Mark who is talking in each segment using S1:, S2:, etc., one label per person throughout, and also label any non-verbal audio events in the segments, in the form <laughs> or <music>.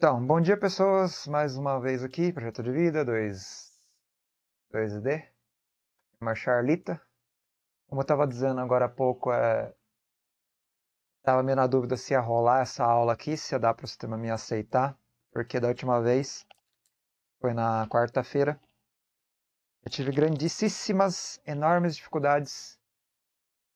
S1: Então, bom dia pessoas, mais uma vez aqui, Projeto de Vida 2, 2D, uma charlita. Como eu estava dizendo agora há pouco, é... estava meio na dúvida se ia rolar essa aula aqui, se ia dar para o sistema me aceitar, porque da última vez, foi na quarta-feira, eu tive grandíssimas, enormes dificuldades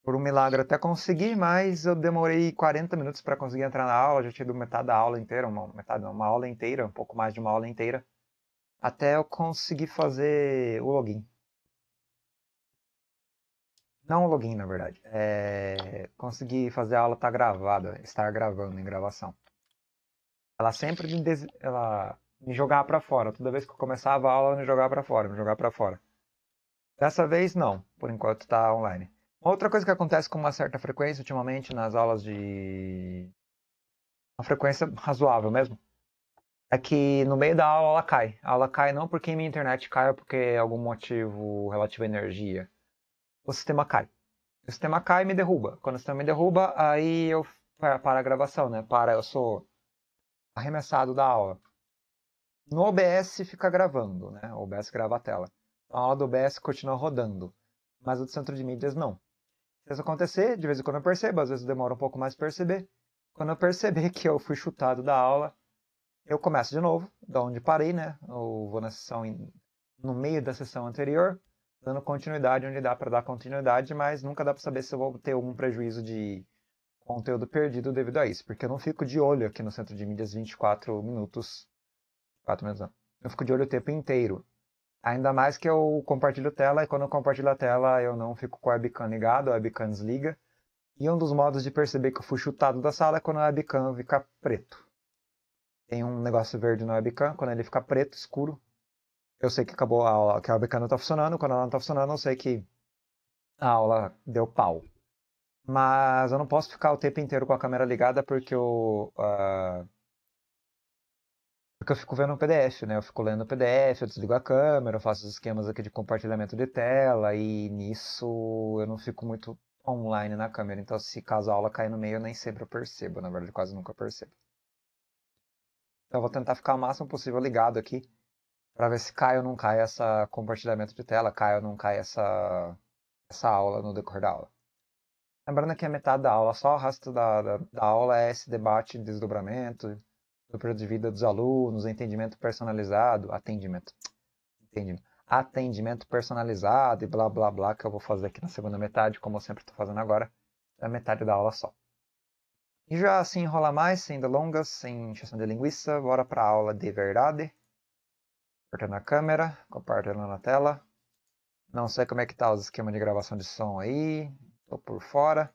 S1: por um milagre até consegui, mas eu demorei 40 minutos para conseguir entrar na aula, já tinha dado metade da aula inteira, uma metade não, uma aula inteira, um pouco mais de uma aula inteira, até eu conseguir fazer o login. Não o login, na verdade. É... Consegui fazer a aula estar tá gravada, estar gravando em gravação. Ela sempre me, des... ela me jogava para fora. Toda vez que eu começava a aula, ela me jogava para fora, me jogava para fora. Dessa vez, não. Por enquanto está online. Outra coisa que acontece com uma certa frequência ultimamente nas aulas de. Uma frequência razoável mesmo. É que no meio da aula ela cai. A aula cai não porque minha internet cai ou porque algum motivo relativo à energia. O sistema cai. O sistema cai e me derruba. Quando o sistema me derruba, aí eu para a gravação, né? Para, eu sou arremessado da aula. No OBS fica gravando, né? O OBS grava a tela. A aula do OBS continua rodando, mas o do centro de mídias não. Se isso acontecer, de vez em quando eu percebo, às vezes demora um pouco mais para perceber. Quando eu perceber <laughs> que eu fui chutado da aula, eu começo de novo, da onde parei, né? Ou vou na sessão no meio da sessão anterior, dando continuidade onde dá para dar continuidade, mas nunca dá para saber se eu vou ter algum prejuízo de conteúdo perdido devido a isso, porque eu não fico de olho aqui no centro de mídias 24 minutos, 4 minutos não. Eu fico de olho o tempo inteiro. Ainda mais que eu compartilho tela e quando eu compartilho a tela eu não fico com a webcam ligada, a webcam desliga. E um dos modos de perceber que eu fui chutado da sala é quando a webcam fica preto. Tem um negócio verde na webcam, quando ele fica preto, escuro, eu sei que acabou a aula, que a webcam não está funcionando. Quando ela não está funcionando, eu sei que a aula deu pau. Mas eu não posso ficar o tempo inteiro com a câmera ligada porque eu, uh, ah, porque eu fico vendo o PDF, né? Eu fico lendo o PDF, eu desligo a câmera, eu faço os esquemas aqui de compartilhamento de tela e nisso eu não fico muito online na câmera. Então, se caso a aula cair no meio, eu nem sempre eu percebo. Na verdade, quase nunca percebo. Então, eu vou tentar ficar o máximo possível ligado aqui para ver se cai ou não cai essa compartilhamento de tela, cai ou não cai essa, essa aula no decorrer da aula. Lembrando que a metade da aula, só o resto da, da, da aula é esse debate, desdobramento, período de vida dos alunos, entendimento personalizado, atendimento, entendimento, atendimento personalizado e blá blá blá, que eu vou fazer aqui na segunda metade, como eu sempre estou fazendo agora, na é metade da aula só. E já assim enrola mais, sem delongas, sem encheção de linguiça, bora para a aula de verdade. Cortando a câmera, compartilhando na tela. Não sei como é que tá os esquemas de gravação de som aí, estou por fora.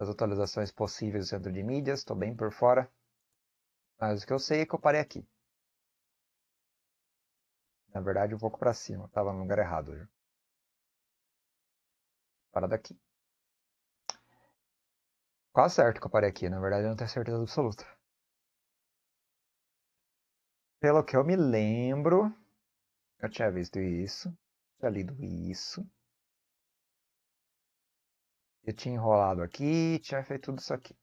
S1: As atualizações possíveis do centro de mídias, estou bem por fora.
S2: Mas o que eu sei é que eu parei aqui. Na verdade, um pouco para cima. Eu tava no lugar errado. Viu? Parada aqui. Quase certo que eu parei aqui. Na verdade, eu não tenho certeza absoluta. Pelo que eu me lembro, eu tinha visto isso. Tinha lido isso. Eu tinha enrolado aqui, tinha feito tudo isso aqui.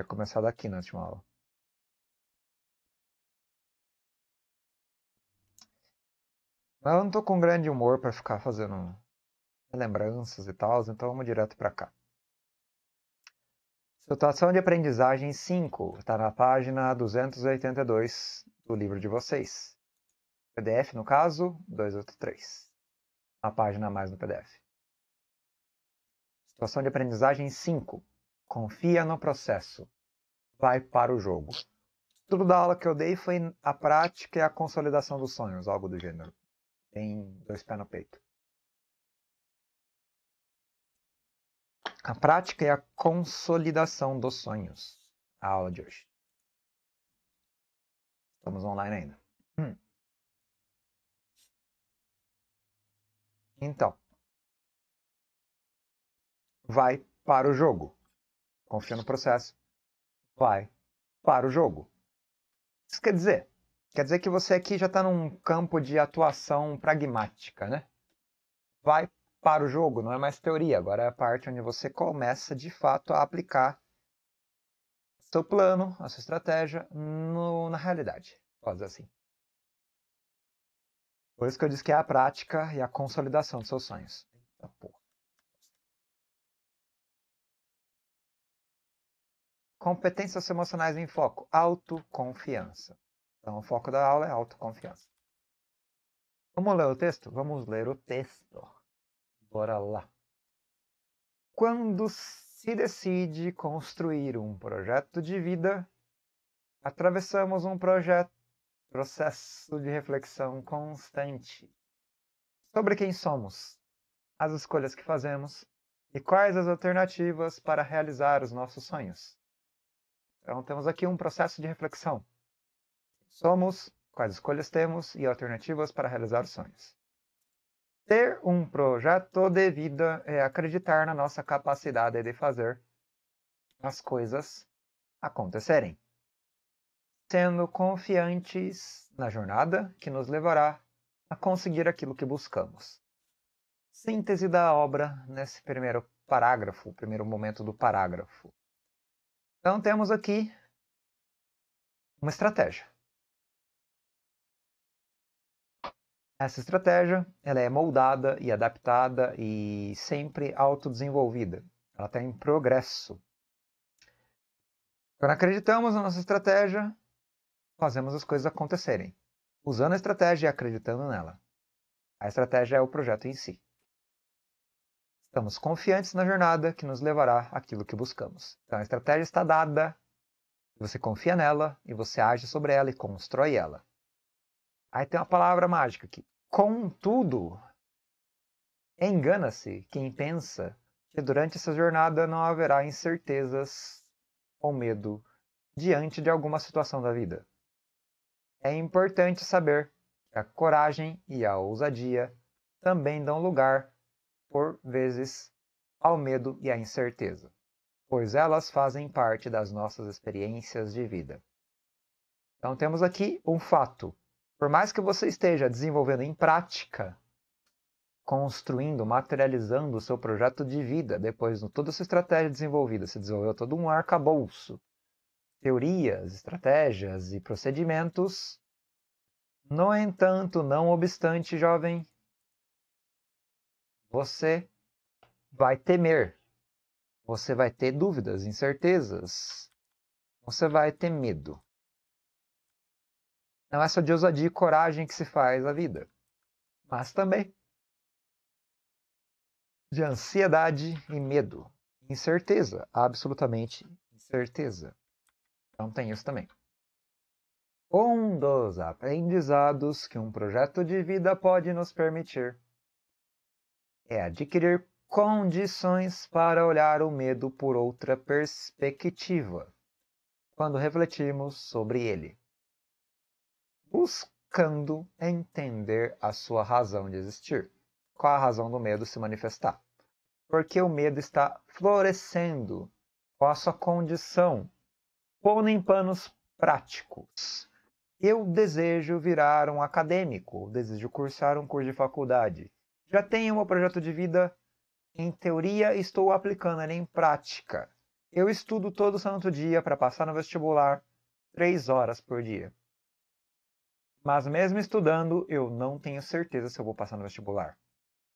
S2: Vai começar daqui, na né, última aula. Mas eu não tô com grande humor para ficar fazendo lembranças e tal, então vamos direto para cá.
S1: Situação de aprendizagem 5, está na página 282 do livro de vocês. PDF, no caso, 283. A página a mais no PDF. Situação de aprendizagem 5. Confia no processo. Vai para o jogo. Tudo da aula que eu dei foi
S2: A Prática e a Consolidação dos Sonhos, algo do gênero. Tem dois pés no peito. A prática e a consolidação dos sonhos. A aula de hoje. Estamos online ainda. Hum. Então, vai para o jogo confia no processo, vai para o jogo. Isso quer dizer?
S1: Quer dizer que você aqui já está num campo de atuação pragmática, né? Vai para o jogo, não é mais teoria, agora é a parte onde você começa de fato a aplicar seu plano, a sua estratégia no, na realidade.
S2: Pode dizer assim. Por isso que eu disse que é a prática e a consolidação dos seus sonhos. Eita porra. Competências emocionais em foco, autoconfiança.
S1: Então, o foco da aula é autoconfiança. Vamos ler o texto? Vamos ler o texto. Bora lá. Quando se decide construir um projeto de vida, atravessamos um projeto, processo de reflexão constante sobre quem somos, as escolhas que fazemos e quais as alternativas para realizar os nossos sonhos. Então temos aqui um processo de reflexão. Somos, quais escolhas temos e alternativas para realizar os sonhos. Ter um projeto de vida é acreditar na nossa capacidade de fazer as coisas acontecerem, sendo confiantes na jornada que nos levará a conseguir aquilo que buscamos. Síntese da obra nesse primeiro parágrafo, primeiro momento do parágrafo.
S2: Então temos aqui uma estratégia. Essa estratégia ela é moldada e
S1: adaptada e sempre autodesenvolvida. Ela está em progresso. Quando acreditamos na nossa estratégia, fazemos as coisas acontecerem, usando a estratégia e acreditando nela. A estratégia é o projeto em si. Estamos confiantes na jornada que nos levará àquilo que buscamos. Então a estratégia está dada, você confia nela e você age sobre ela e constrói ela. Aí tem uma palavra mágica aqui. Contudo, engana-se quem pensa que durante essa jornada não haverá incertezas ou medo diante de alguma situação da vida. É importante saber que a coragem e a ousadia também dão lugar por vezes, ao medo e à incerteza, pois elas fazem parte das nossas experiências de vida. Então temos aqui um fato. Por mais que você esteja desenvolvendo em prática, construindo, materializando o seu projeto de vida, depois de toda a sua estratégia desenvolvida, se desenvolveu todo um arcabouço, teorias, estratégias e procedimentos, no entanto, não obstante, jovem, você vai temer, você vai ter dúvidas, incertezas, você vai ter medo. Não é só de ousadia e coragem que se faz a vida, mas também de ansiedade e medo, incerteza, absolutamente incerteza. Então tem isso também. Um dos aprendizados que um projeto de vida pode nos permitir é adquirir condições para olhar o medo por outra perspectiva, quando refletimos sobre ele, buscando entender a sua razão de existir, qual a razão do medo se manifestar, porque o medo está florescendo, qual a sua condição, põe em panos práticos. Eu desejo virar um acadêmico, desejo cursar um curso de faculdade já tenho meu projeto de vida em teoria, estou aplicando ele em prática. Eu estudo todo santo dia para passar no vestibular, três horas por dia. Mas mesmo estudando, eu não tenho certeza se eu vou passar no vestibular.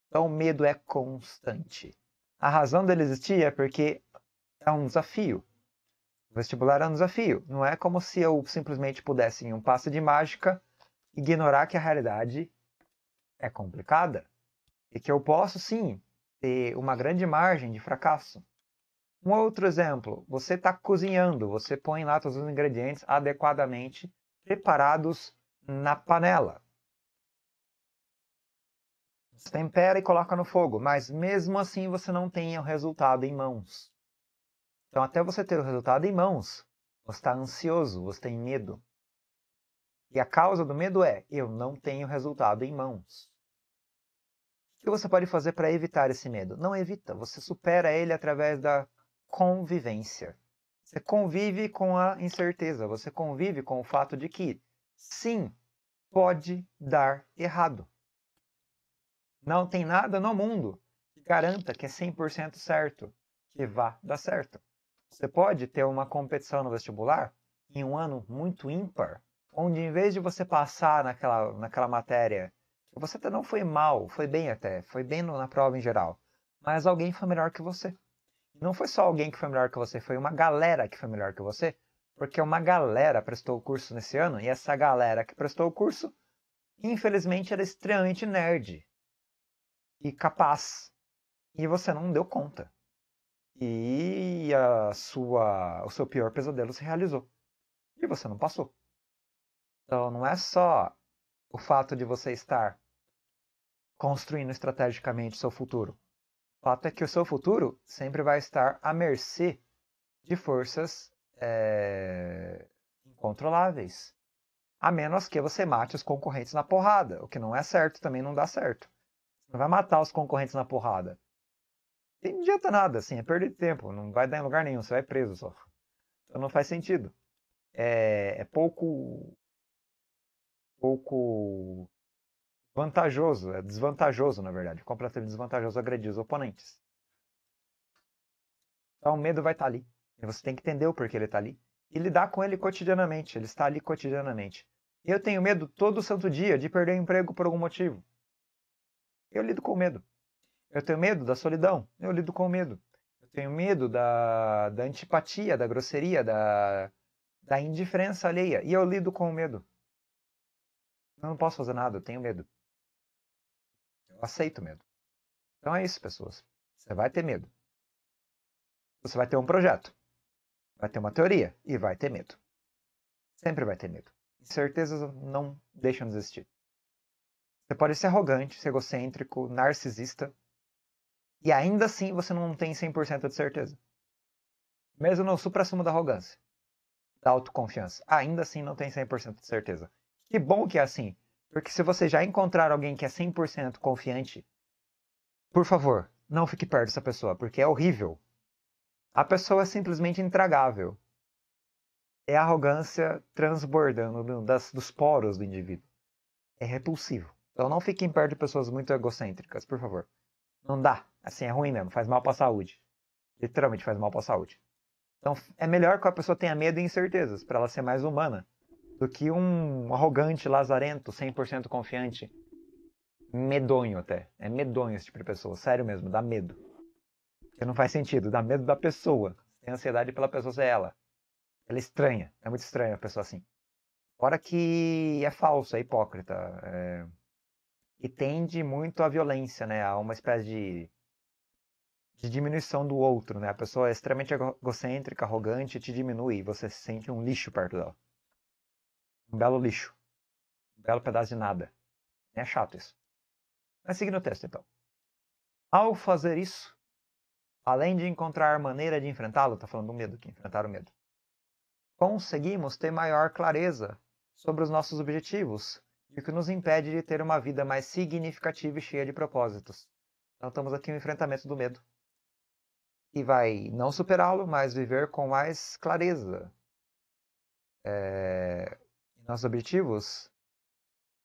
S1: Então o medo é constante. A razão dele existir é porque é um desafio. O vestibular é um desafio. Não é como se eu simplesmente pudesse, em um passo de mágica, ignorar que a realidade é complicada e que eu posso sim ter uma grande margem de fracasso. Um outro exemplo, você está cozinhando, você põe lá todos os ingredientes adequadamente preparados na panela.
S2: Você tempera e
S1: coloca no fogo, mas mesmo assim você não tem o resultado em mãos. Então, até você ter o resultado em mãos, você está ansioso, você tem medo. E a causa do medo é: eu não tenho resultado em mãos que você pode fazer para evitar esse medo? Não evita, você supera ele através da convivência. Você convive com a incerteza, você convive com o fato de que, sim, pode dar errado. Não tem nada no mundo que garanta que é 100% certo que vá dar certo. Você pode ter uma competição no vestibular em um ano muito ímpar, onde em vez de você passar naquela, naquela matéria você até tá, não foi mal, foi bem até, foi bem na prova em geral. Mas alguém foi melhor que você. Não foi só alguém que foi melhor que você, foi uma galera que foi melhor que você, porque uma galera prestou o curso nesse ano e essa galera que prestou o curso, infelizmente, era extremamente nerd e capaz. E você não deu conta. E a sua, o seu pior pesadelo se realizou. E você não passou. Então não é só o fato de você estar construindo estrategicamente seu futuro. O fato é que o seu futuro sempre vai estar à mercê de forças é, incontroláveis. A menos que você mate os concorrentes na porrada, o que não é certo, também não dá certo. Você não vai matar os concorrentes na porrada. E não adianta nada, assim, é perder tempo, não vai dar em lugar nenhum, você vai preso só. Então não faz sentido. É, é pouco pouco vantajoso, é desvantajoso, na verdade, completamente desvantajoso agredir os oponentes. Então o medo vai estar tá ali. E você tem que entender o porquê ele está ali. E lidar com ele cotidianamente. Ele está ali cotidianamente. Eu tenho medo todo santo dia de perder o emprego por algum motivo. Eu lido com medo. Eu tenho medo da solidão. Eu lido com medo. Eu tenho medo da, da antipatia, da grosseria, da, da indiferença alheia. E eu lido com o medo.
S2: Eu não posso fazer nada, eu tenho medo aceita o medo. Então é isso, pessoas. Você vai ter medo. Você vai ter um projeto.
S1: Vai ter uma teoria e vai ter medo. Sempre vai ter medo. Incertezas não deixam de existir. Você pode ser arrogante, ser egocêntrico, narcisista, e ainda assim você não tem 100% de certeza. Mesmo no supra-sumo da arrogância, da autoconfiança, ainda assim não tem 100% de certeza. Que bom que é assim. Porque se você já encontrar alguém que é 100% confiante, por favor, não fique perto dessa pessoa, porque é horrível. A pessoa é simplesmente intragável. É arrogância transbordando das, dos poros do indivíduo. É repulsivo. Então não fiquem perto de pessoas muito egocêntricas, por favor. Não dá. Assim é ruim mesmo, faz mal para a saúde. Literalmente faz mal para a saúde. Então é melhor que a pessoa tenha medo e incertezas, para ela ser mais humana do que um arrogante lazarento, 100% confiante. Medonho até. É medonho esse tipo de pessoa. Sério mesmo, dá medo. Porque não faz sentido, dá medo da pessoa. Tem ansiedade pela pessoa ser é ela. Ela é estranha. É muito estranha a pessoa assim. Fora que é falsa, é hipócrita. É... E tende muito à violência, né? A uma espécie de... de diminuição do outro, né? A pessoa é extremamente egocêntrica, arrogante, te diminui. E você se sente um lixo perto dela. Um belo lixo. Um belo pedaço de nada. É chato isso. Mas seguindo o texto, então. Ao fazer isso, além de encontrar maneira de enfrentá-lo, está falando do medo que enfrentar o medo, conseguimos ter maior clareza sobre os nossos objetivos e o que nos impede de ter uma vida mais significativa e cheia de propósitos. Então estamos aqui no enfrentamento do medo. E vai não superá-lo, mas viver com mais clareza. É nossos objetivos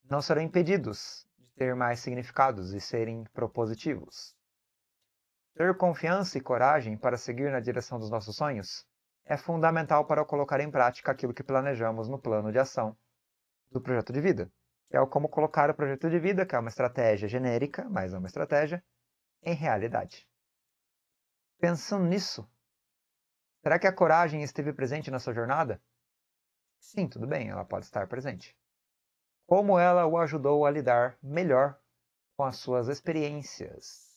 S1: não serão impedidos de ter mais significados e serem propositivos. Ter confiança e coragem para seguir na direção dos nossos sonhos é fundamental para colocar em prática aquilo que planejamos no plano de ação do projeto de vida, é o como colocar o projeto de vida, que é uma estratégia genérica, mas é uma estratégia, em realidade. Pensando nisso, será que a coragem esteve presente na sua jornada? Sim, tudo bem, ela pode estar presente. Como ela o ajudou a lidar melhor com as suas experiências,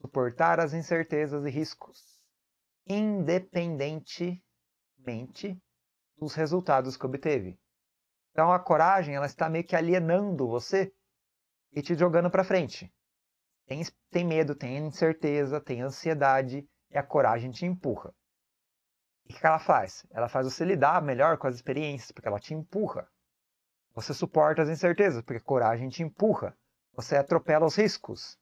S1: suportar as incertezas e riscos, independentemente dos resultados que obteve. Então a coragem ela está meio que alienando você e te jogando para frente. Tem, tem medo, tem incerteza, tem ansiedade e a coragem te empurra o que ela faz? Ela faz você lidar melhor com as experiências, porque ela te empurra. Você suporta as incertezas, porque coragem te empurra. Você atropela os riscos,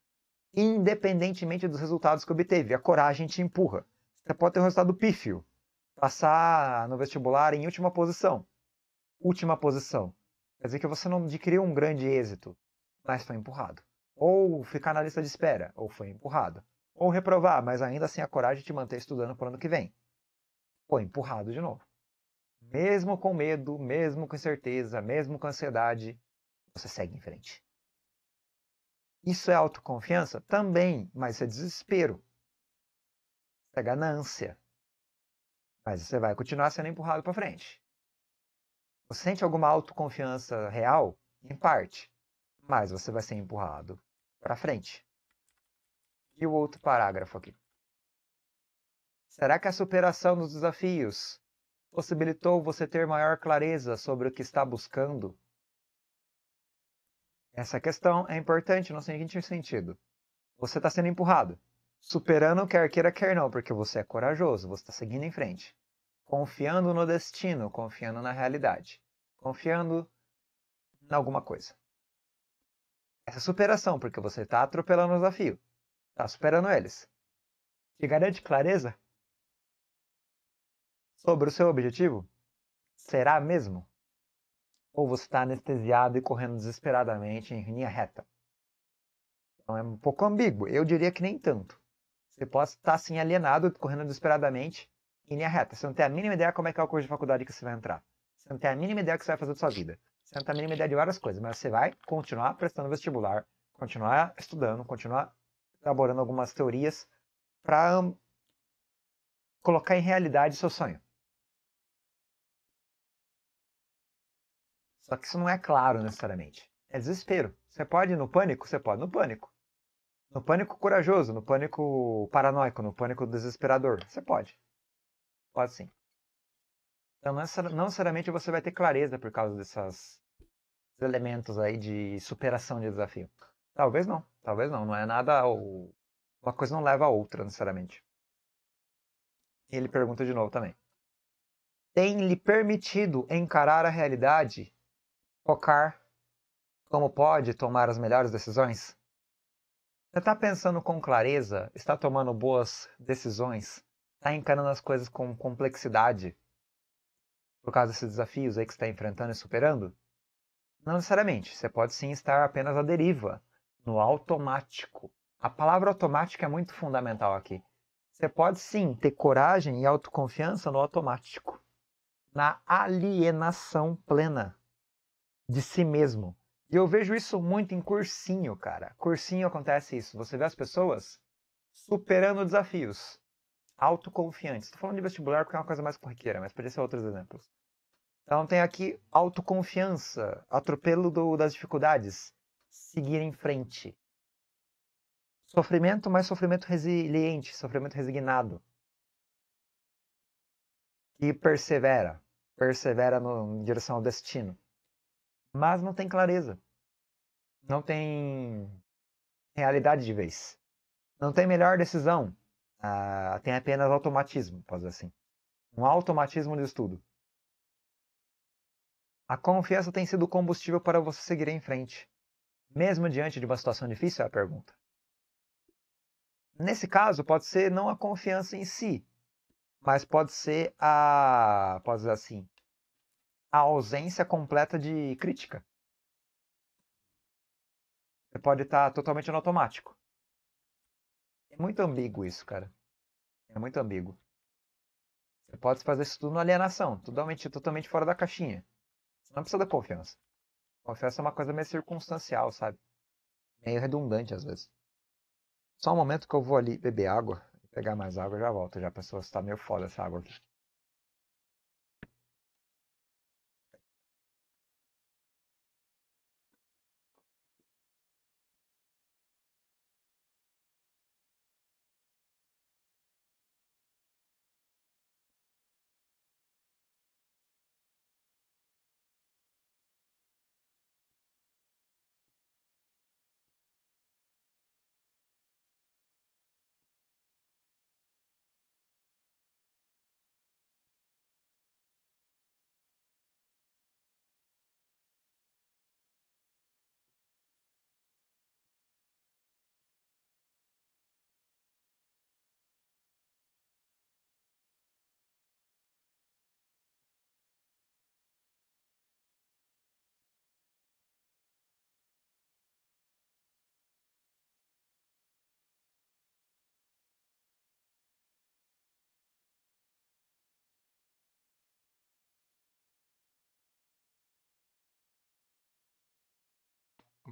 S1: independentemente dos resultados que obteve. A coragem te empurra. Você pode ter um resultado pífio, passar no vestibular em última posição. Última posição. Quer dizer que você não adquiriu um grande êxito, mas foi empurrado. Ou ficar na lista de espera, ou foi empurrado. Ou reprovar, mas ainda assim a coragem te manter estudando para o ano que vem foi empurrado de novo. Mesmo com medo, mesmo com incerteza, mesmo com ansiedade, você segue em frente. Isso é autoconfiança? Também, mas é desespero. Isso é ganância. Mas você vai continuar sendo empurrado para frente. Você sente alguma autoconfiança real? Em parte. Mas você vai ser empurrado para frente. E o outro parágrafo aqui. Será que a superação dos desafios possibilitou você ter maior clareza sobre o que está buscando? Essa questão é importante no seguinte sentido: você está sendo empurrado, superando quer queira, quer não, porque você é corajoso, você está seguindo em frente, confiando no destino, confiando na realidade, confiando em alguma coisa. Essa é superação, porque você está atropelando o desafio, está superando eles. Te garante clareza? sobre o seu objetivo? Será mesmo? Ou você está anestesiado e correndo desesperadamente em linha reta? Então é um pouco ambíguo. Eu diria que nem tanto. Você pode estar tá, assim alienado, correndo desesperadamente em linha reta. Você não tem a mínima ideia como é que é o curso de faculdade que você vai entrar. Você não tem a mínima ideia do que você vai fazer da sua vida. Você não tem a mínima ideia de várias coisas, mas você vai continuar prestando vestibular, continuar estudando, continuar
S2: elaborando algumas teorias para colocar em realidade seu sonho. Só que isso não é claro necessariamente. É desespero. Você pode ir no pânico? Você pode no pânico. No pânico
S1: corajoso, no pânico paranoico, no pânico desesperador. Você pode. Pode sim. Então, não é necessariamente você vai ter clareza por causa desses elementos aí de superação de desafio. Talvez não. Talvez não. Não é nada. Ou... Uma coisa não leva a outra, necessariamente. Ele pergunta de novo também. Tem lhe permitido encarar a realidade focar como pode tomar as melhores decisões? Você está pensando com clareza? Está tomando boas decisões? Está encarando as coisas com complexidade? Por causa desses desafios aí que está enfrentando e superando? Não necessariamente. Você pode sim estar apenas à deriva, no automático. A palavra automático é muito fundamental aqui. Você pode sim ter coragem e autoconfiança no automático, na alienação plena de si mesmo. E eu vejo isso muito em cursinho, cara. Cursinho acontece isso. Você vê as pessoas superando desafios, autoconfiantes. Estou falando de vestibular porque é uma coisa mais corriqueira, mas podia ser outros exemplos. Então tem aqui autoconfiança, atropelo do, das dificuldades, seguir em frente. Sofrimento, mas sofrimento resiliente, sofrimento resignado. E persevera, persevera no, em direção ao destino mas não tem clareza. Não uhum. tem realidade de vez. Não tem melhor decisão. Ah, tem apenas automatismo, posso dizer assim. Um automatismo de estudo. A confiança tem sido o combustível para você seguir em frente, mesmo diante de uma situação difícil? É a pergunta. Nesse caso, pode ser não a confiança em si, mas pode ser a, posso dizer assim, a ausência completa de crítica.
S2: Você pode estar tá totalmente no automático. É muito ambíguo isso, cara. É muito ambíguo. Você
S1: pode fazer isso tudo na alienação, totalmente, totalmente fora da caixinha. Você não precisa da confiança. Confiança é uma coisa meio circunstancial, sabe? Meio redundante às vezes.
S2: Só um momento que eu vou ali beber água, pegar mais água e já volto, já pessoa está meio foda essa água aqui.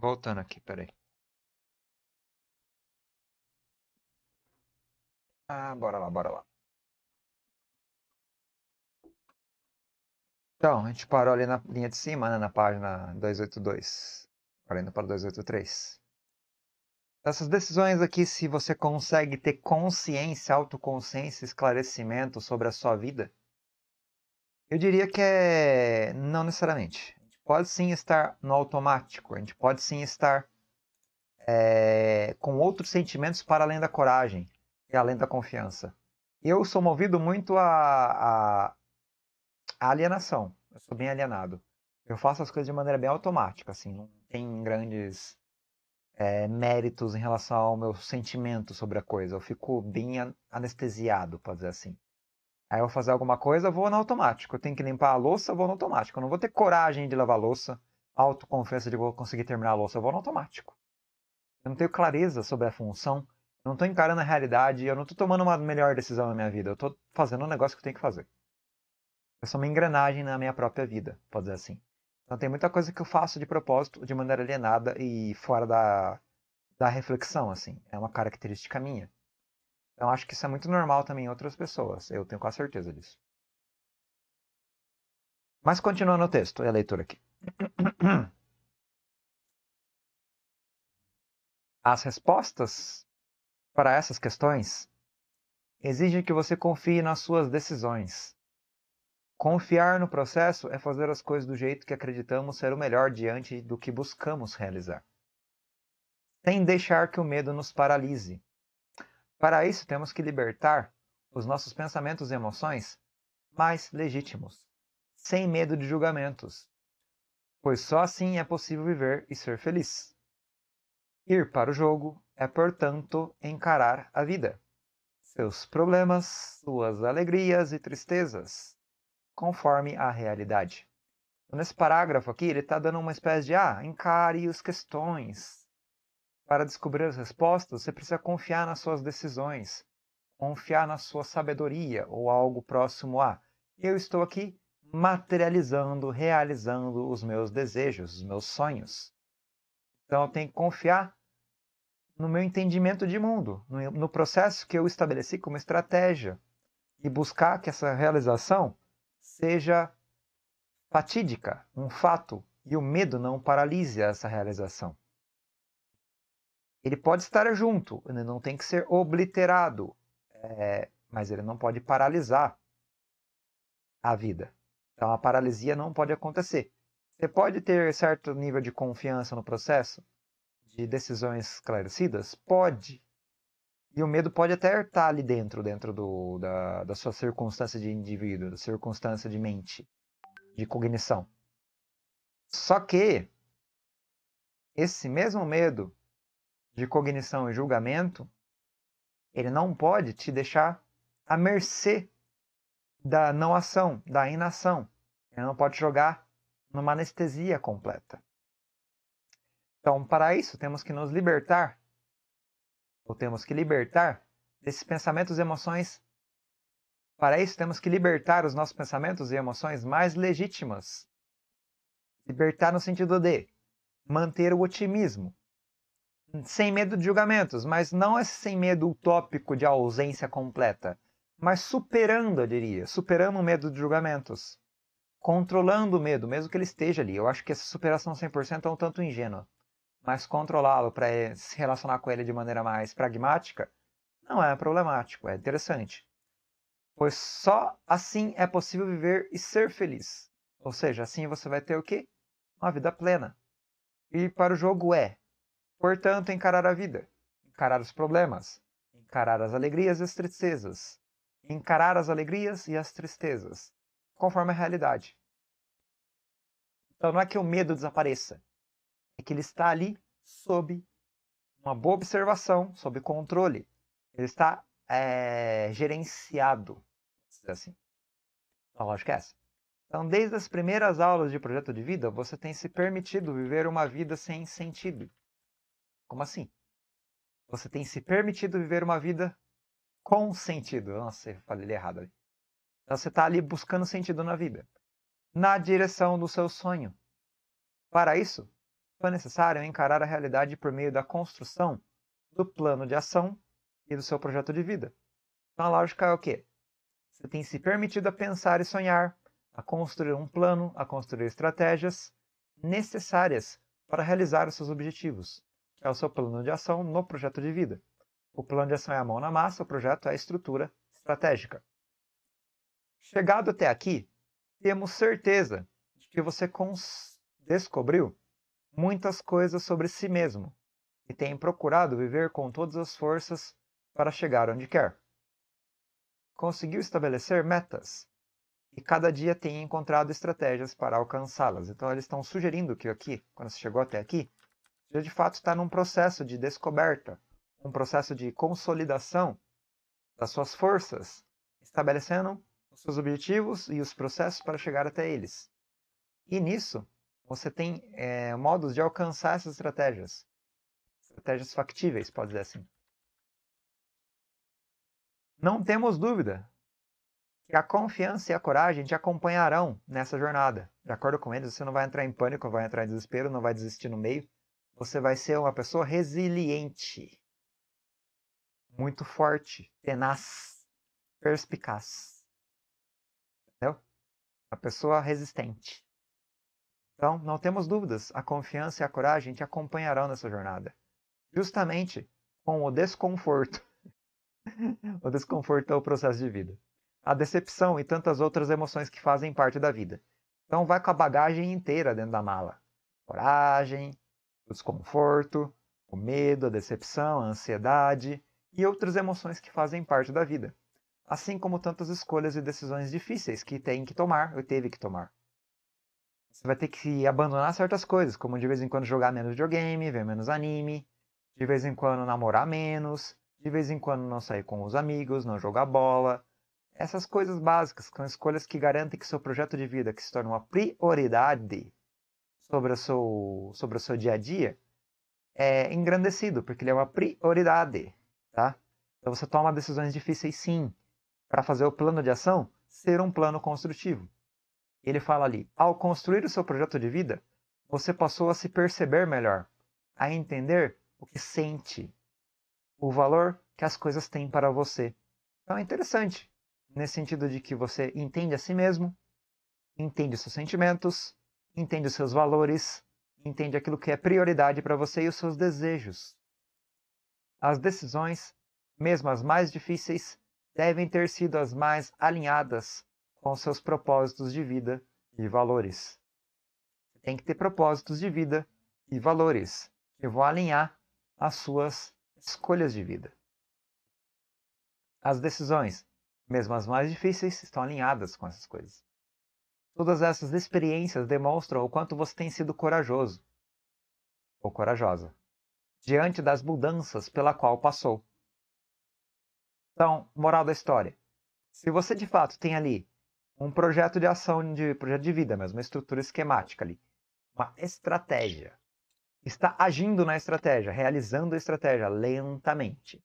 S2: Voltando aqui, peraí. Ah, bora lá, bora lá.
S1: Então, a gente parou ali na linha de cima, né, na página 282. Agora indo para 283. Essas decisões aqui, se você consegue ter consciência, autoconsciência, esclarecimento sobre a sua vida, eu diria que é não necessariamente pode sim estar no automático, a gente pode sim estar é, com outros sentimentos para além da coragem e além da confiança. Eu sou movido muito a, a, a alienação, eu sou bem alienado. Eu faço as coisas de maneira bem automática, assim, não tem grandes é, méritos em relação ao meu sentimento sobre a coisa. Eu fico bem anestesiado, pode dizer assim. Aí eu vou fazer alguma coisa, vou no automático. Eu tenho que limpar a louça, vou no automático. Eu não vou ter coragem de lavar a louça, autoconfiança de vou conseguir terminar a louça, eu vou no automático. Eu não tenho clareza sobre a função, eu não estou encarando a realidade, eu não estou tomando uma melhor decisão na minha vida, eu estou fazendo um negócio que eu tenho que fazer. Eu é sou uma engrenagem na minha própria vida, pode dizer assim. Então tem muita coisa que eu faço de propósito, de maneira alienada e fora da, da reflexão, assim. É uma característica minha. Então acho que isso é muito normal também em outras pessoas, eu tenho quase certeza disso.
S2: Mas continuando o texto é a leitura aqui. <clears throat> As respostas
S1: para essas questões exigem que você confie nas suas decisões. Confiar no processo é fazer as coisas do jeito que acreditamos ser o melhor diante do que buscamos realizar. Sem deixar que o medo nos paralise para isso, temos que libertar os nossos pensamentos e emoções mais legítimos, sem medo de julgamentos, pois só assim é possível viver e ser feliz. Ir para o jogo é, portanto, encarar a vida, seus problemas, suas alegrias e tristezas, conforme a realidade. Então, nesse parágrafo aqui, ele está dando uma espécie de ah, encare as questões, para descobrir as respostas, você precisa confiar nas suas decisões, confiar na sua sabedoria ou algo próximo a. Eu estou aqui materializando, realizando os meus desejos, os meus sonhos. Então eu tenho que confiar no meu entendimento de mundo, no processo que eu estabeleci como estratégia e buscar que essa realização seja fatídica, um fato, e o medo não paralise essa realização. Ele pode estar junto, ele não tem que ser obliterado, é, mas ele não pode paralisar a vida. Então a paralisia não pode acontecer. Você pode ter certo nível de confiança no processo, de decisões esclarecidas? Pode. E o medo pode até estar ali dentro, dentro do, da, da sua circunstância de indivíduo, da circunstância de mente, de cognição. Só que esse mesmo medo de cognição e julgamento, ele não pode te deixar à mercê da não ação, da inação. Ele não pode jogar numa anestesia completa. Então, para isso, temos que nos libertar, ou temos que libertar desses pensamentos e emoções. Para isso, temos que libertar os nossos pensamentos e emoções mais legítimas. Libertar no sentido de manter o otimismo, sem medo de julgamentos, mas não esse é sem medo utópico de ausência completa, mas superando, eu diria, superando o medo de julgamentos, controlando o medo, mesmo que ele esteja ali. Eu acho que essa superação 100% é um tanto ingênua, mas controlá-lo para eh, se relacionar com ele de maneira mais pragmática não é problemático, é interessante. Pois só assim é possível viver e ser feliz. Ou seja, assim você vai ter o quê? Uma vida plena. E para o jogo é Portanto, encarar a vida, encarar os problemas, encarar as alegrias e as tristezas, encarar as alegrias e as tristezas, conforme a realidade. Então, não é que o medo desapareça, é que ele está ali sob uma boa observação, sob controle. Ele está é, gerenciado, assim. Então, a lógica é essa. Então, desde as primeiras aulas de projeto de vida, você tem se permitido viver uma vida sem sentido. Como assim? Você tem se permitido viver uma vida com sentido. Nossa, eu falei errado ali. Então você está ali buscando sentido na vida, na direção do seu sonho. Para isso, foi é necessário encarar a realidade por meio da construção do plano de ação e do seu projeto de vida. Então a lógica é o quê? Você tem se permitido a pensar e sonhar, a construir um plano, a construir estratégias necessárias para realizar os seus objetivos é o seu plano de ação no projeto de vida. O plano de ação é a mão na massa, o projeto é a estrutura estratégica. Chegado até aqui, temos certeza de que você descobriu muitas coisas sobre si mesmo e tem procurado viver com todas as forças para chegar onde quer. Conseguiu estabelecer metas e cada dia tem encontrado estratégias para alcançá-las. Então, eles estão sugerindo que aqui, quando você chegou até aqui, já de fato está num processo de descoberta, um processo de consolidação das suas forças, estabelecendo os seus objetivos e os processos para chegar até eles. E nisso, você tem é, modos de alcançar essas estratégias. Estratégias factíveis, pode dizer assim. Não temos dúvida que a confiança e a coragem te acompanharão nessa jornada. De acordo com eles, você não vai entrar em pânico, não vai entrar em desespero, não vai desistir no meio, você vai ser uma pessoa resiliente, muito forte, tenaz, perspicaz. Entendeu? A pessoa resistente. Então, não temos dúvidas, a confiança e a coragem te acompanharão nessa jornada. Justamente com o desconforto. <laughs> o desconforto é o processo de vida. A decepção e tantas outras emoções que fazem parte da vida. Então, vai com a bagagem inteira dentro da mala. Coragem, o desconforto, o medo, a decepção, a ansiedade e outras emoções que fazem parte da vida, assim como tantas escolhas e decisões difíceis que tem que tomar ou teve que tomar. Você vai ter que abandonar certas coisas, como de vez em quando jogar menos videogame, ver menos anime, de vez em quando namorar menos, de vez em quando não sair com os amigos, não jogar bola. Essas coisas básicas são escolhas que garantem que seu projeto de vida, que se torna uma prioridade, sobre o seu, sobre o seu dia a dia é engrandecido, porque ele é uma prioridade, tá? Então você toma decisões difíceis sim, para fazer o plano de ação ser um plano construtivo. Ele fala ali: ao construir o seu projeto de vida, você passou a se perceber melhor, a entender o que sente, o valor que as coisas têm para você. Então é interessante, nesse sentido de que você entende a si mesmo, entende os seus sentimentos, entende os seus valores, entende aquilo que é prioridade para você e os seus desejos. As decisões, mesmo as mais difíceis, devem ter sido as mais alinhadas com seus propósitos de vida e valores. tem que ter propósitos de vida e valores que vão alinhar as suas escolhas de vida. As decisões, mesmo as mais difíceis, estão alinhadas com essas coisas. Todas essas experiências demonstram o quanto você tem sido corajoso ou corajosa diante das mudanças pela qual passou. Então, moral da história: se você de fato tem ali um projeto de ação, de projeto de vida mesmo, uma estrutura esquemática ali, uma estratégia, está agindo na estratégia, realizando a estratégia lentamente.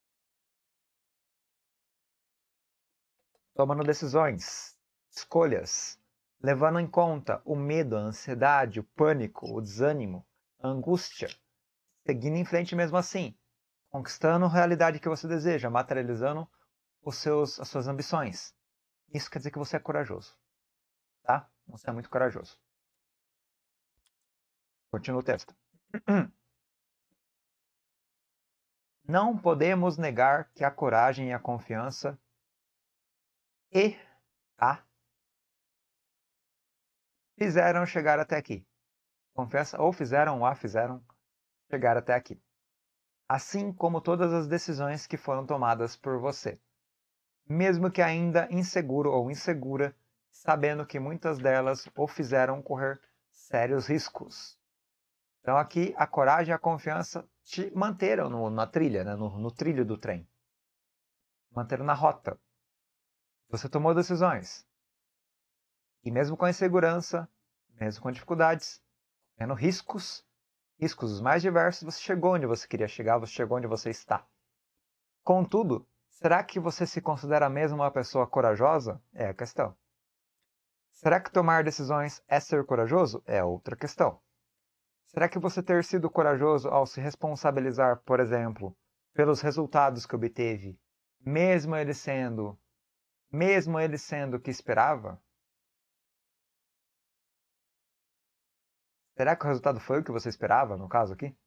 S1: Tomando decisões, escolhas, levando em conta o medo, a ansiedade, o pânico, o desânimo, a angústia, seguindo em frente mesmo assim, conquistando a realidade que você deseja, materializando os seus, as suas ambições. Isso quer dizer que você é corajoso,
S2: tá? Você é muito corajoso. Continua o texto. <clears throat> Não podemos negar que a coragem e a confiança e a fizeram chegar até aqui. Confessa, ou fizeram,
S1: ou a fizeram chegar até aqui. Assim como todas as decisões que foram tomadas por você. Mesmo que ainda inseguro ou insegura, sabendo que muitas delas o fizeram correr sérios riscos. Então aqui a coragem e a confiança te manteram no, na trilha, né? no, no trilho do trem. Manteram na rota. Você tomou decisões. E mesmo com a insegurança, mesmo com dificuldades, correndo riscos, riscos os mais diversos, você chegou onde você queria chegar, você chegou onde você está. Contudo, será que você se considera mesmo uma pessoa corajosa? É a questão. Será que tomar decisões é ser corajoso? É outra questão. Será que você ter sido corajoso ao se responsabilizar, por exemplo, pelos resultados que
S2: obteve, mesmo ele sendo, mesmo ele sendo o que esperava? Será que o resultado foi o que você esperava, no caso aqui?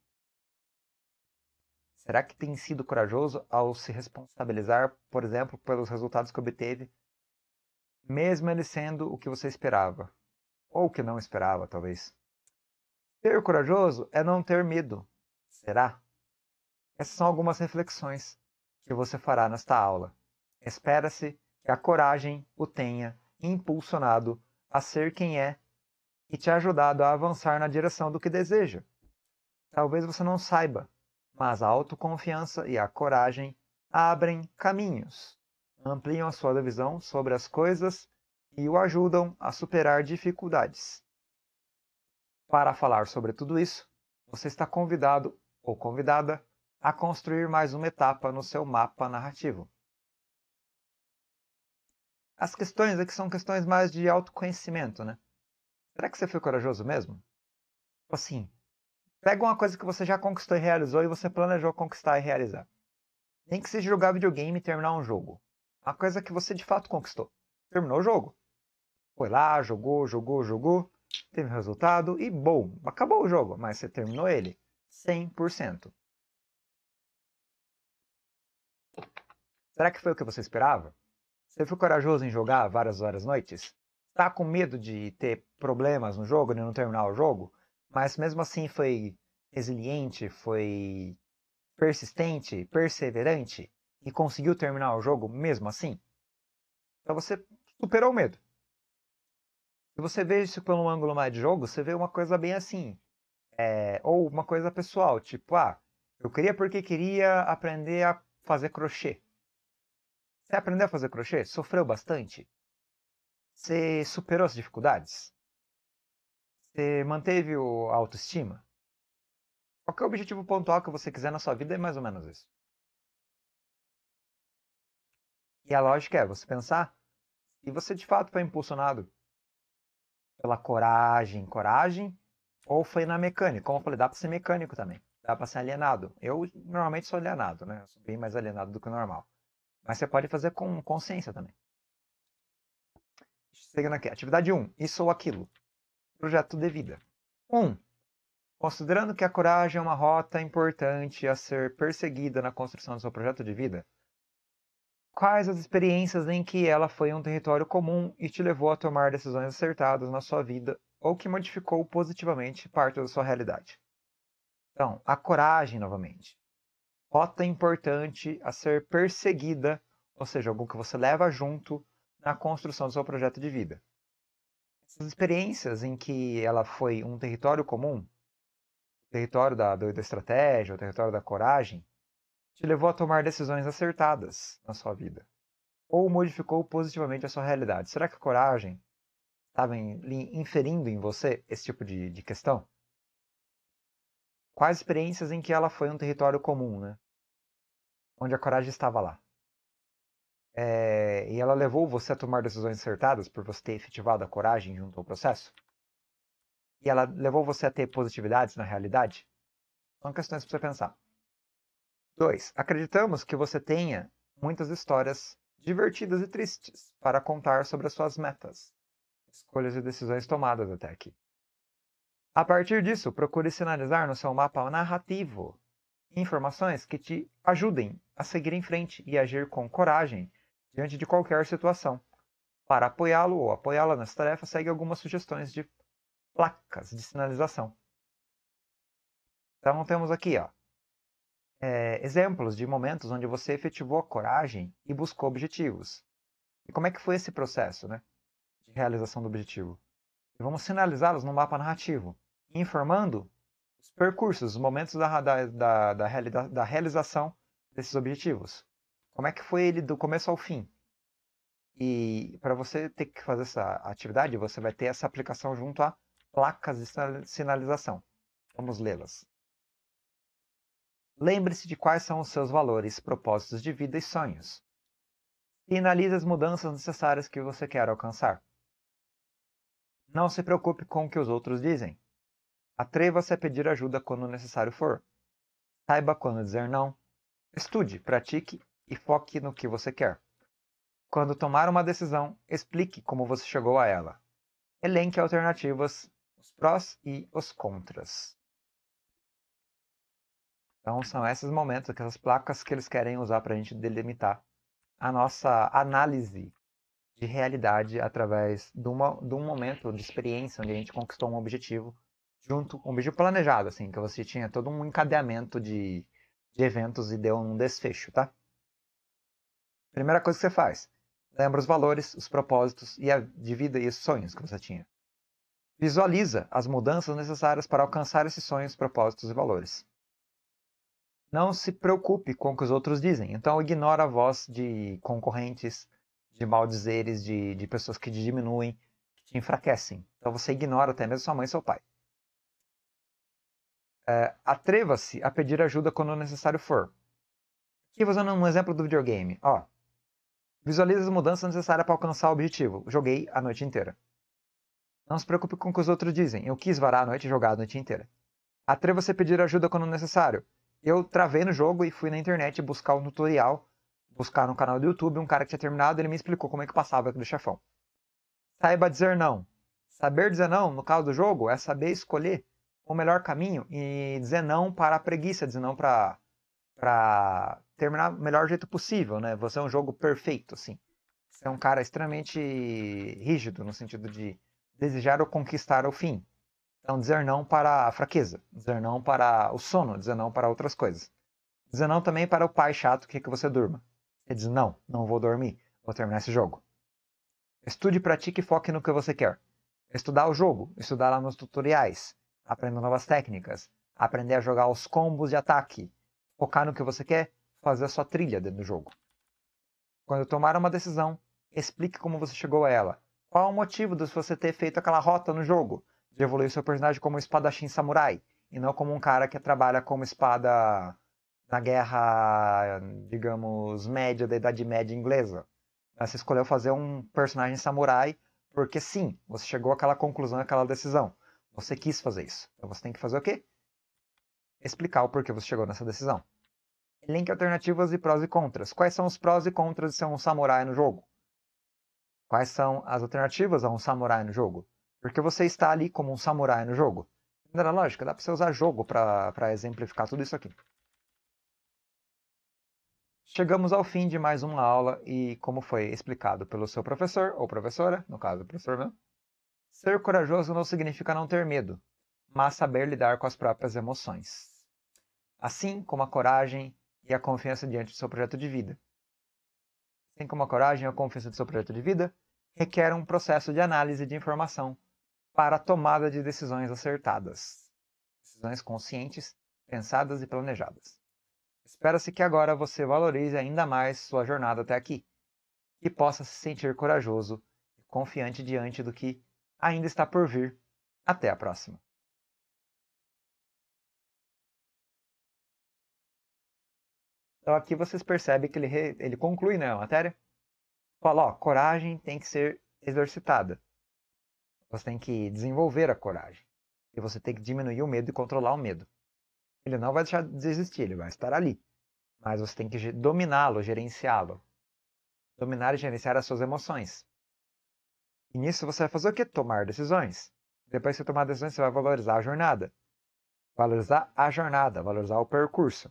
S2: Será que tem sido corajoso ao
S1: se responsabilizar, por exemplo, pelos resultados que obteve, mesmo ele sendo o que você esperava? Ou o que não esperava, talvez? Ser corajoso é não ter medo. Será? Essas são algumas reflexões que você fará nesta aula. Espera-se que a coragem o tenha impulsionado a ser quem é e te ajudado a avançar na direção do que deseja. Talvez você não saiba, mas a autoconfiança e a coragem abrem caminhos, ampliam a sua visão sobre as coisas e o ajudam a superar dificuldades. Para falar sobre tudo isso, você está convidado ou convidada a construir mais uma etapa no seu mapa narrativo. As questões aqui são questões mais de autoconhecimento, né? será que você foi corajoso mesmo? Tipo assim, pega uma coisa que você já conquistou e realizou e você planejou conquistar e realizar. Nem que seja jogar videogame e terminar um jogo. Uma coisa que você de fato conquistou. Terminou o jogo. Foi lá, jogou, jogou, jogou, teve resultado e, bom, acabou o jogo, mas você terminou ele 100%. Será que foi o que você esperava? Você foi corajoso em jogar várias horas noites? tá com medo de ter problemas no jogo, de não terminar o jogo, mas mesmo assim foi resiliente, foi persistente, perseverante e conseguiu terminar o jogo mesmo assim. Então você superou o medo. Se você vê isso pelo ângulo mais de jogo, você vê uma coisa bem assim. É, ou uma coisa pessoal, tipo, ah, eu queria porque queria aprender a fazer crochê. Você aprendeu a fazer crochê? Sofreu bastante? Você superou as dificuldades? Você manteve o, a autoestima? Qualquer objetivo pontual que você quiser na sua vida é mais ou menos isso. E a lógica é você pensar se você de fato foi impulsionado pela coragem, coragem, ou foi na mecânica. Como eu falei, dá pra ser mecânico também. Dá pra ser alienado. Eu normalmente sou alienado, né? Eu sou bem mais alienado do que o normal. Mas você pode fazer com consciência também. Seguindo aqui, atividade 1, isso ou aquilo. Projeto de vida. 1. Considerando que a coragem é uma rota importante a ser perseguida na construção do seu projeto de vida, quais as experiências em que ela foi um território comum e te levou a tomar decisões acertadas na sua vida ou que modificou positivamente parte da sua realidade? Então, a coragem novamente. Rota importante a ser perseguida, ou seja, algo que você leva junto na construção do seu projeto de vida. Essas experiências em que ela foi um território comum, o território da, estratégia, o território da coragem, te levou a tomar decisões acertadas na sua vida, ou modificou positivamente a sua realidade. Será que a coragem estava inferindo em você esse tipo de, de questão? Quais experiências em que ela foi um território comum, né? Onde a coragem estava lá. É, e ela levou você a tomar decisões acertadas por você ter efetivado a coragem junto ao processo? E ela levou você a ter positividades na realidade? São questões para você pensar. 2. Acreditamos que você tenha muitas histórias divertidas e tristes para contar sobre as suas metas, escolhas e decisões tomadas até aqui. A partir disso, procure sinalizar no seu mapa narrativo informações que te ajudem a seguir em frente e agir com coragem diante de qualquer situação. Para apoiá-lo ou apoiá-la nessa tarefa, segue algumas sugestões de placas de sinalização. Então temos aqui ó, é, exemplos de momentos onde você efetivou a coragem e buscou objetivos. E como é que foi esse processo né, de realização do objetivo? E vamos sinalizá-los no mapa narrativo, informando os percursos, os momentos da, da, da, da realização desses objetivos como é que foi ele do começo ao fim. E para você ter que fazer essa atividade, você vai ter essa aplicação junto a placas de sinalização. Vamos lê-las. Lembre-se de quais são os seus valores, propósitos de vida e sonhos. Sinalize as mudanças necessárias que você quer alcançar. Não se preocupe com o que os outros dizem. Atreva-se a pedir ajuda quando necessário for. Saiba quando dizer não. Estude, pratique e foque no que você quer. Quando tomar uma decisão, explique como você chegou a ela. Elenque alternativas, os prós e os contras. Então são esses momentos, essas placas que eles querem usar para a gente delimitar a nossa análise de realidade através de, uma, de um momento de experiência onde a gente conquistou um objetivo junto com um objetivo planejado, assim, que você tinha todo um encadeamento de, de eventos e deu um desfecho, tá? Primeira coisa que você faz, lembra os valores, os propósitos e a, de vida e os sonhos que você tinha. Visualiza as mudanças necessárias para alcançar esses sonhos, propósitos e valores. Não se preocupe com o que os outros dizem. Então, ignora a voz de concorrentes, de maldizeres, de, de pessoas que te diminuem, que te enfraquecem. Então, você ignora até mesmo sua mãe e seu pai. É, Atreva-se a pedir ajuda quando necessário for. Aqui, usando é um exemplo do videogame. Ó, Visualize as mudanças necessárias para alcançar o objetivo. Joguei a noite inteira. Não se preocupe com o que os outros dizem. Eu quis varar a noite e jogar a noite inteira. Atreva-se a pedir ajuda quando necessário. Eu travei no jogo e fui na internet buscar um tutorial, buscar no canal do YouTube um cara que tinha terminado ele me explicou como é que passava aquele chefão. Saiba dizer não. Saber dizer não, no caso do jogo, é saber escolher o melhor caminho e dizer não para a preguiça, dizer não para para terminar do melhor jeito possível, né? Você é um jogo perfeito, assim. Você é um cara extremamente rígido no sentido de desejar ou conquistar o fim. Então, dizer não para a fraqueza, dizer não para o sono, dizer não para outras coisas. Dizer não também para o pai chato que quer que você durma. Você diz: não, não vou dormir, vou terminar esse jogo. Estude, pratique e foque no que você quer. Estudar o jogo, estudar lá nos tutoriais, aprender novas técnicas, aprender a jogar os combos de ataque, focar no que você quer, fazer a sua trilha dentro do jogo. Quando tomar uma decisão, explique como você chegou a ela. Qual o motivo de você ter feito aquela rota no jogo? De evoluir seu personagem como um espadachim samurai, e não como um cara que trabalha como espada na guerra, digamos, média da Idade Média inglesa. Você escolheu fazer um personagem samurai porque sim, você chegou àquela conclusão, àquela decisão. Você quis fazer isso. Então você tem que fazer o quê? Explicar o porquê você chegou nessa decisão. Link alternativas e prós e contras. Quais são os prós e contras de ser um samurai no jogo? Quais são as alternativas a um samurai no jogo? Porque você está ali como um samurai no jogo. Não era lógica? Dá para você usar jogo para exemplificar tudo isso aqui. Chegamos ao fim de mais uma aula e, como foi explicado pelo seu professor ou professora, no caso, professor mesmo, ser corajoso não significa não ter medo, mas saber lidar com as próprias emoções. Assim como a coragem e a confiança diante do seu projeto de vida. Assim como a coragem e a confiança do seu projeto de vida, requer um processo de análise de informação para a tomada de decisões acertadas, decisões conscientes, pensadas e planejadas. Espera-se que agora você valorize ainda mais sua jornada até aqui e possa se sentir corajoso e confiante diante
S2: do que ainda está por vir. Até a próxima! Então aqui vocês percebem que ele, re... ele conclui né, a matéria. Fala, ó, coragem tem que ser exercitada.
S1: Você tem que desenvolver a coragem. E você tem que diminuir o medo e controlar o medo. Ele não vai deixar de existir, ele vai estar ali. Mas você tem que dominá-lo, gerenciá-lo. Dominar e gerenciar as suas emoções. E nisso você vai fazer o quê? Tomar decisões. Depois que você tomar decisões, você vai valorizar a jornada. Valorizar a jornada, valorizar o percurso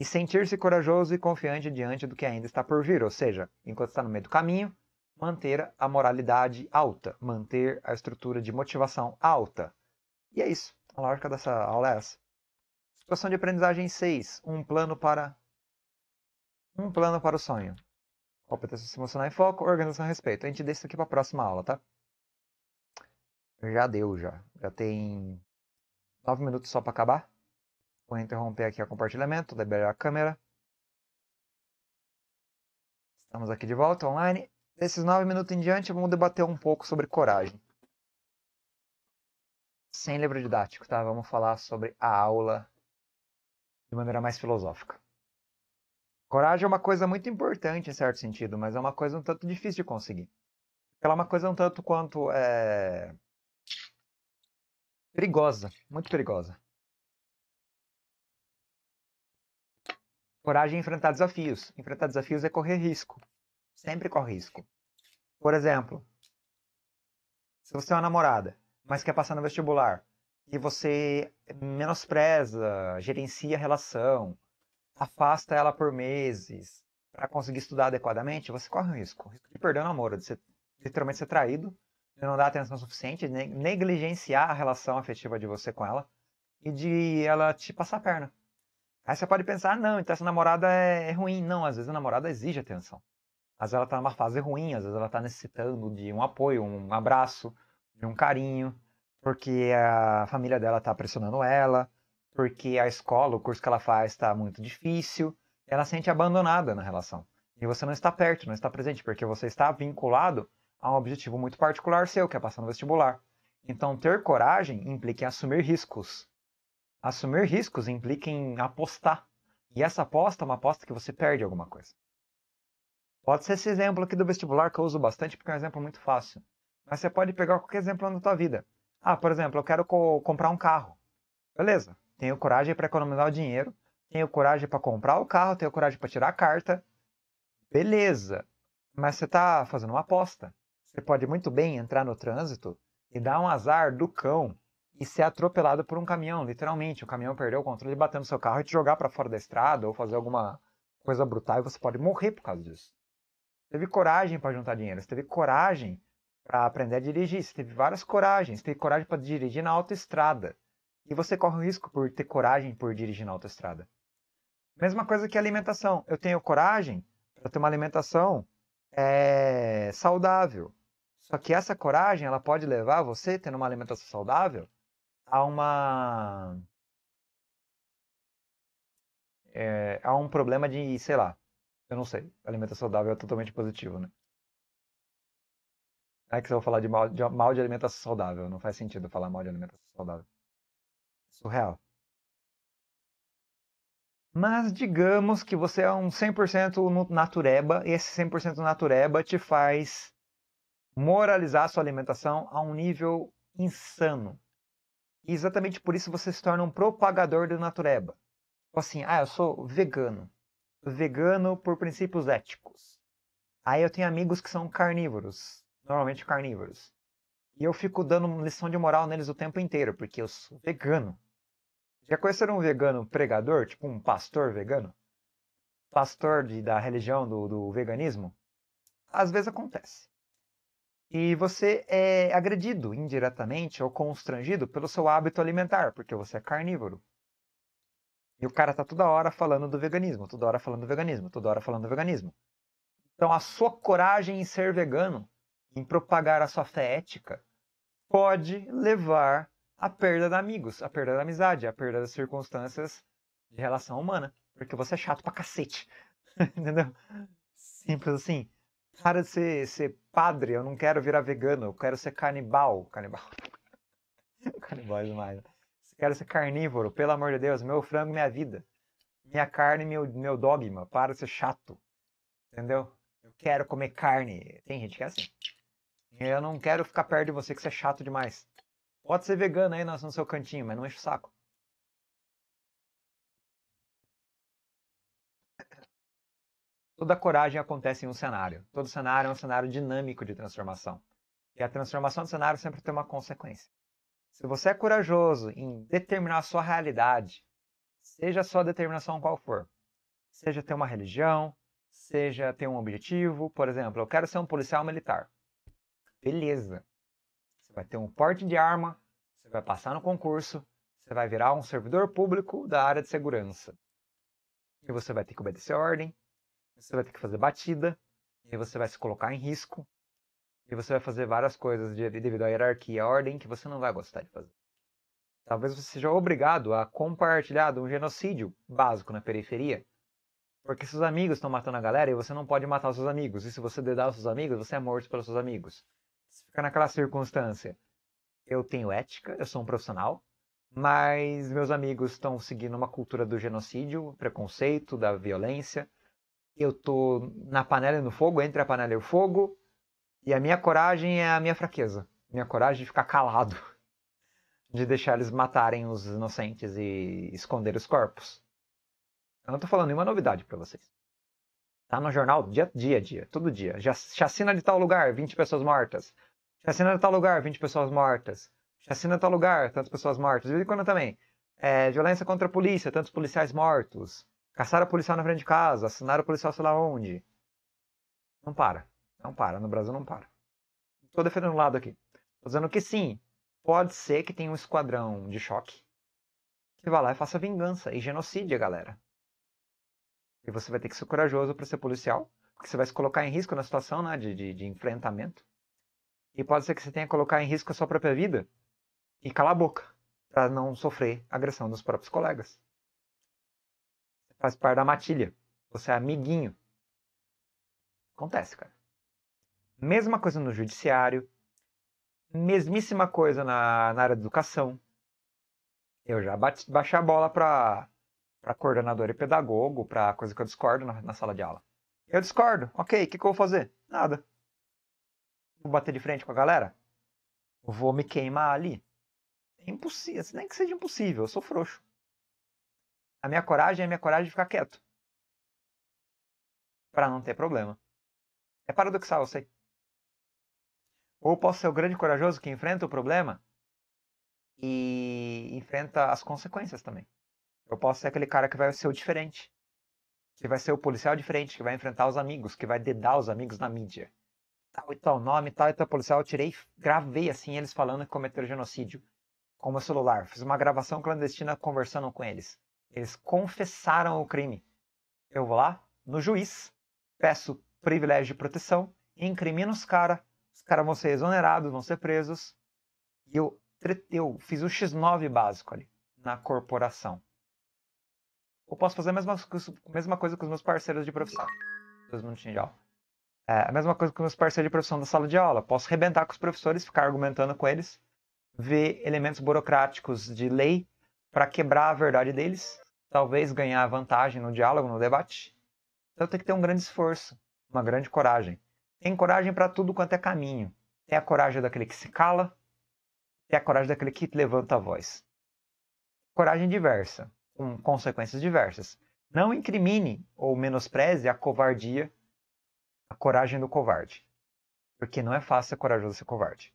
S1: e sentir-se corajoso e confiante diante do que ainda está por vir, ou seja, enquanto está no meio do caminho, manter a moralidade alta, manter a estrutura de motivação alta. E é isso. A lógica dessa aula é essa. Situação de aprendizagem 6. Um plano para um plano para o sonho. Competência emocional em foco, organização e respeito. A gente deixa isso aqui para a próxima aula, tá? Já deu, já. Já tem nove minutos só para acabar. Vou interromper aqui o compartilhamento, liberar a câmera. Estamos aqui de volta online. Desses nove minutos em diante, vamos debater um pouco sobre coragem. Sem livro didático, tá? Vamos falar sobre a aula de maneira mais filosófica. Coragem é uma coisa muito importante em certo sentido, mas é uma coisa um tanto difícil de conseguir. Ela é uma coisa um tanto
S2: quanto é... perigosa, muito perigosa. Coragem é enfrentar desafios.
S1: Enfrentar desafios é correr risco. Sempre corre risco. Por exemplo, se você é uma namorada, mas quer passar no vestibular, e você menospreza, gerencia a relação, afasta ela por meses para conseguir estudar adequadamente, você corre um risco. O risco de perder o namoro, de ser, literalmente ser traído, de não dar atenção suficiente, de negligenciar a relação afetiva de você com ela e de ela te passar a perna. Aí você pode pensar, ah, não, então essa namorada é, é ruim. Não, às vezes a namorada exige atenção. Às vezes ela está numa fase ruim, às vezes ela está necessitando de um apoio, um abraço, de um carinho, porque a família dela está pressionando ela, porque a escola, o curso que ela faz está muito difícil. Ela sente abandonada na relação. E você não está perto, não está presente, porque você está vinculado a um objetivo muito particular seu, que é passar no vestibular. Então, ter coragem implica em assumir riscos. Assumir riscos implica em apostar. E essa aposta é uma aposta que você perde alguma coisa. Pode ser esse exemplo aqui do vestibular que eu uso bastante porque é um exemplo muito fácil. Mas você pode pegar qualquer exemplo da tua vida. Ah, por exemplo, eu quero co comprar um carro. Beleza, tenho coragem para economizar o dinheiro, tenho coragem para comprar o carro, tenho coragem para tirar a carta. Beleza, mas você está fazendo uma aposta. Você pode muito bem entrar no trânsito e dar um azar do cão e ser atropelado por um caminhão, literalmente. O caminhão perdeu o controle, bater no seu carro e te jogar para fora da estrada ou fazer alguma coisa brutal e você pode morrer por causa disso. Você teve coragem para juntar dinheiro, você teve coragem para aprender a dirigir, você teve várias coragens, você teve coragem para dirigir na autoestrada. E você corre o risco por ter coragem por dirigir na autoestrada. Mesma coisa que alimentação. Eu tenho coragem para ter uma alimentação é, saudável. Só que essa coragem ela pode levar você tendo uma alimentação saudável há uma. É, há um problema de, sei lá, eu não sei, alimentação saudável é totalmente positivo, né? É que se eu falar de mal, de mal de alimentação saudável, não faz sentido falar mal de alimentação saudável. É surreal. Mas digamos que você é um 100% natureba e esse 100% natureba te faz moralizar sua alimentação a um nível insano. E exatamente por isso você se torna um propagador do natureba. Tipo assim, ah, eu sou vegano. Vegano por princípios éticos. Aí eu tenho amigos que são carnívoros, normalmente carnívoros. E eu fico dando lição de moral neles o tempo inteiro, porque eu sou vegano. Já conheceram um vegano pregador, tipo um pastor vegano? Pastor de, da religião, do, do veganismo? Às vezes acontece e você é agredido indiretamente ou constrangido pelo seu hábito alimentar, porque você é carnívoro. E o cara tá toda hora falando do veganismo, toda hora falando do veganismo, toda hora falando do veganismo. Então a sua coragem em ser vegano, em propagar a sua fé ética, pode levar à perda de amigos, à perda da amizade, à perda das circunstâncias de relação humana, porque você é chato pra cacete. <laughs> Entendeu? Simples assim cara ser, ser padre, eu não quero virar vegano, eu quero ser canibal. Canibal. <laughs> canibal é demais. Né? Quero ser carnívoro, pelo amor de Deus, meu frango, minha vida. Minha carne, meu, meu dogma, para de ser chato. Entendeu? Eu quero comer carne. Tem gente que é assim. Eu não quero
S2: ficar perto de você que você é chato demais. Pode ser vegano aí no seu cantinho, mas não enche o saco. Toda coragem acontece em um cenário. Todo cenário é um cenário dinâmico de transformação. E a
S1: transformação do cenário sempre tem uma consequência. Se você é corajoso em determinar a sua realidade, seja a sua determinação qual for, seja ter uma religião, seja ter um objetivo, por exemplo, eu quero ser um policial militar. Beleza. Você vai ter um porte de arma, você vai passar no concurso, você vai virar um servidor público da área de segurança. E você vai ter que obedecer ordem, você vai ter que fazer batida, e você vai se colocar em risco, e você vai fazer várias coisas devido à hierarquia e à ordem que você não vai gostar de fazer. Talvez você seja obrigado a compartilhar de um genocídio básico na periferia, porque seus amigos estão matando a galera e você não pode matar os seus amigos, e se você dedar os seus amigos, você é morto pelos seus amigos. Você fica naquela circunstância. Eu tenho ética, eu sou um profissional, mas meus amigos estão seguindo uma cultura do genocídio, preconceito, da violência eu tô na panela e no fogo, entre a panela e o fogo, e a minha coragem é a minha fraqueza. Minha coragem de ficar calado, <laughs> de deixar eles matarem os inocentes e esconder os corpos. Eu não tô falando nenhuma novidade para vocês. Tá no jornal dia, dia a dia, todo dia. Já, chacina de tal lugar, 20 pessoas mortas. Chacina de tal lugar, 20 pessoas mortas. Chacina de tal lugar, tantas pessoas mortas. De vez em quando também. É, violência contra a polícia, tantos policiais mortos. Caçaram policial na frente de casa, assinaram policial sei lá onde. Não para. Não para. No Brasil não para. Estou defendendo o lado aqui. Estou dizendo que sim, pode ser que tenha um esquadrão de choque que vá lá e faça vingança e genocídio galera. E você vai ter que ser corajoso para ser policial, porque você vai se colocar em risco na situação né, de, de, de enfrentamento. E pode ser que você tenha que colocar em risco a sua própria vida e calar a boca para não sofrer agressão dos próprios colegas faz parte da matilha. Você é amiguinho. Acontece, cara. Mesma coisa no judiciário. Mesmíssima coisa na, na área da educação. Eu já bate, baixei a bola pra, pra coordenador e pedagogo, pra coisa que eu discordo na, na sala de aula. Eu discordo. Ok, o que, que eu vou fazer? Nada. Vou bater de frente com a galera? Vou me queimar ali. É impossível. Assim, nem que seja impossível, eu sou frouxo. A minha coragem é a minha coragem de ficar quieto. Para não ter problema. É paradoxal, eu sei. Ou posso ser o grande corajoso que enfrenta o problema e enfrenta as consequências também. Eu posso ser aquele cara que vai ser o diferente. Que vai ser o policial diferente, que vai enfrentar os amigos, que vai dedar os amigos na mídia. Tal e tal nome, tal e tal policial. Eu tirei, gravei assim eles falando que cometeram genocídio com meu celular. Fiz uma gravação clandestina conversando com eles. Eles confessaram o crime. Eu vou lá no juiz, peço privilégio de proteção, incrimino os caras, os caras vão ser exonerados, vão ser presos. E eu, eu fiz o X9 básico ali, na corporação. Eu posso fazer a mesma, mesma coisa com os meus parceiros de profissão. Dois minutinhos de aula. É, a mesma coisa com os meus parceiros de profissão da sala de aula. Posso rebentar com os professores, ficar argumentando com eles, ver elementos burocráticos de lei para quebrar a verdade deles, talvez ganhar vantagem no diálogo, no debate. Então tem que ter um grande esforço, uma grande coragem. Tem coragem para tudo quanto é caminho. Tem a coragem daquele que se cala, tem a coragem daquele que levanta a voz. Coragem diversa, com consequências diversas. Não incrimine ou menospreze a covardia, a coragem do covarde. Porque não é fácil ser corajoso ser covarde.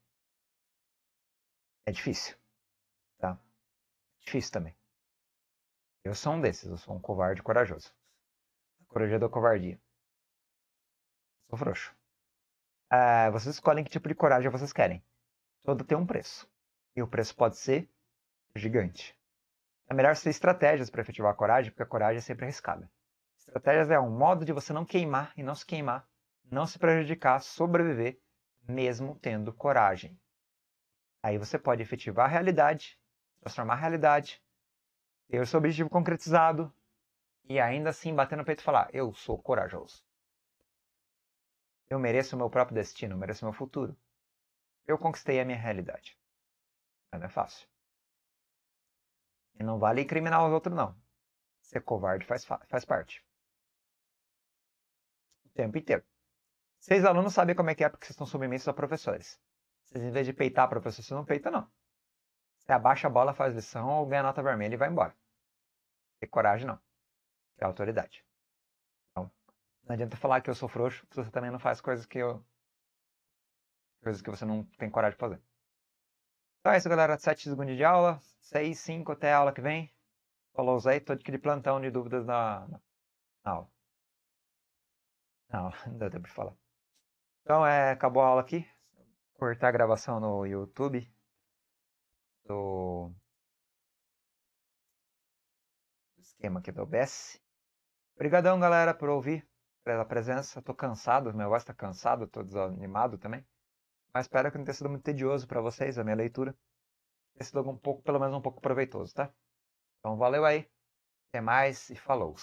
S2: É difícil. Tá? Difícil também. Eu sou um desses, eu sou um covarde corajoso. Corajoso da covardia.
S1: Sou frouxo. Ah, vocês escolhem que tipo de coragem vocês querem. Todo tem um preço. E o preço pode ser gigante. É melhor ser estratégias para efetivar a coragem, porque a coragem é sempre arriscada. Estratégias é um modo de você não queimar e não se queimar, não se prejudicar, sobreviver, mesmo tendo coragem. Aí você pode efetivar a realidade transformar a realidade, ter o seu objetivo concretizado e ainda assim bater no peito e falar: eu sou corajoso. Eu mereço o meu próprio destino, eu mereço o meu futuro. Eu
S2: conquistei a minha realidade. Não é fácil. E não vale incriminar os outros, não. Ser covarde faz, faz parte.
S1: O tempo inteiro. Vocês alunos sabem como é que é porque vocês estão submissos a professores. Vocês, em vez de peitar a professora, vocês não peitam, não. Você abaixa a bola, faz lição ou ganha nota vermelha e vai embora. Tem coragem não. é autoridade. Então, não adianta falar que eu sou frouxo se você também não faz coisas que eu. coisas que você não tem coragem de fazer. Então é isso, galera. sete segundos de aula. seis cinco até a aula que vem. Falou, Zé. Tô de plantão de dúvidas na, na aula. Não, <laughs> não deu tempo de falar. Então, é, acabou a aula aqui. Cortar a gravação
S2: no YouTube do esquema aqui do uhum. OBS. Obrigadão, galera, por ouvir, pela
S1: presença. Tô cansado, meu voz tá cansado, tô desanimado também. Mas espero que não tenha sido muito tedioso para vocês a minha leitura. Tenha sido um pouco, pelo menos um pouco proveitoso, tá? Então valeu aí. Até mais e falou.